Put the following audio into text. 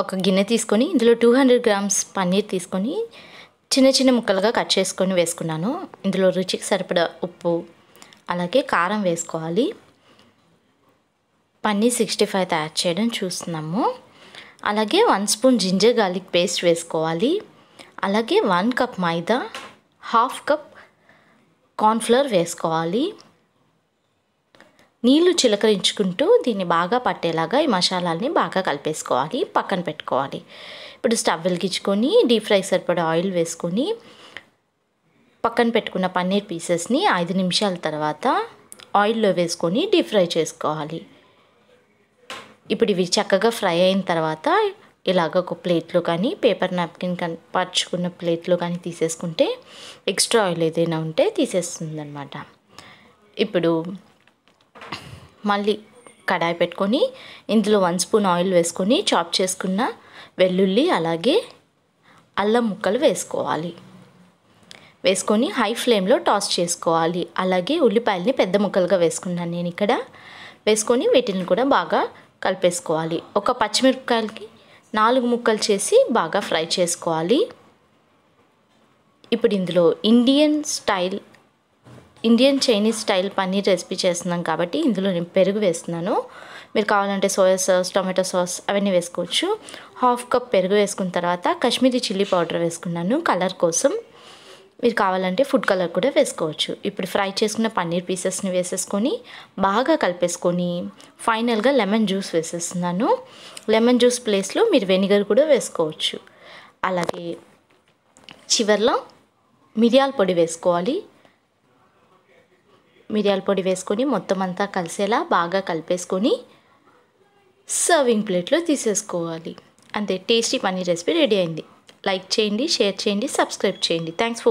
ఒక గిన్నె తీసుకొని ఇందులో టూ హండ్రెడ్ గ్రామ్స్ పన్నీర్ తీసుకొని చిన్న చిన్న ముక్కలుగా కట్ చేసుకొని వేసుకున్నాను ఇందులో రుచికి సరిపడా ఉప్పు అలాగే కారం వేసుకోవాలి పన్నీర్ సిక్స్టీ ఫైవ్ తయారు చేయడం చూస్తున్నాము అలాగే one spoon ginger garlic paste వేసుకోవాలి అలాగే one cup maida half cup cornflour వేసుకోవాలి నీళ్లు చిలకరించుకుంటూ దీన్ని బాగా పట్టేలాగా ఈ మసాలాల్ని బాగా కలిపేసుకోవాలి పక్కన పెట్టుకోవాలి ఇప్పుడు స్టవ్ వెలిగించుకొని డీప్ ఫ్రై సరిపడే ఆయిల్ వేసుకొని పక్కన పెట్టుకున్న పన్నీర్ పీసెస్ని ఐదు నిమిషాల తర్వాత ఆయిల్లో వేసుకొని డీప్ ఫ్రై చేసుకోవాలి ఇప్పుడు ఇవి చక్కగా ఫ్రై అయిన తర్వాత ఇలాగ ఒక ప్లేట్లో కానీ పేపర్ నాప్కిన్ కానీ పరుచుకున్న ప్లేట్లో కానీ తీసేసుకుంటే ఎక్స్ట్రా ఆయిల్ ఏదైనా ఉంటే తీసేస్తుంది అనమాట ఇప్పుడు మళ్ళీ కడాయి పెట్టుకొని ఇందులో వన్ స్పూన్ ఆయిల్ వేసుకొని చాప్ చేసుకున్న వెల్లుల్లి అలాగే అల్లం ముక్కలు వేసుకోవాలి వేసుకొని హై ఫ్లేమ్లో టాస్ చేసుకోవాలి అలాగే ఉల్లిపాయలని పెద్ద ముక్కలుగా వేసుకున్నాను నేను ఇక్కడ వేసుకొని వీటిని కూడా బాగా కలిపేసుకోవాలి ఒక పచ్చిమిరపకాయలకి నాలుగు ముక్కలు చేసి బాగా ఫ్రై చేసుకోవాలి ఇప్పుడు ఇందులో Indian style Indian Chinese style paneer recipe చేస్తున్నాం కాబట్టి ఇందులో నేను పెరుగు వేస్తున్నాను మీరు కావాలంటే సోయా సాస్ టొమాటో సాస్ అవన్నీ వేసుకోవచ్చు హాఫ్ కప్ పెరుగు వేసుకున్న తర్వాత కాశ్మీరీ చిల్లీ పౌడర్ వేసుకున్నాను కలర్ కోసం మీరు కావాలంటే ఫుడ్ కలర్ కూడా వేసుకోవచ్చు ఇప్పుడు ఫ్రై చేసుకున్న పన్నీర్ పీసెస్ని వేసేసుకొని బాగా కలిపేసుకొని ఫైనల్గా లెమన్ జ్యూస్ వేసేస్తున్నాను లెమన్ జ్యూస్ ప్లేస్లో మీరు వెనిగర్ కూడా వేసుకోవచ్చు అలాగే చివర్లో మిరియాల పొడి వేసుకోవాలి మిరియాల పొడి వేసుకొని మొత్తం అంతా కలిసేలా బాగా కలిపేసుకొని సర్వింగ్ ప్లేట్లో తీసేసుకోవాలి అంతే టేస్టీ పన్నీర్ రెసిపీ రెడీ అయింది లైక్ చేయండి షేర్ చేయండి సబ్స్క్రైబ్ చేయండి థ్యాంక్స్ ఫర్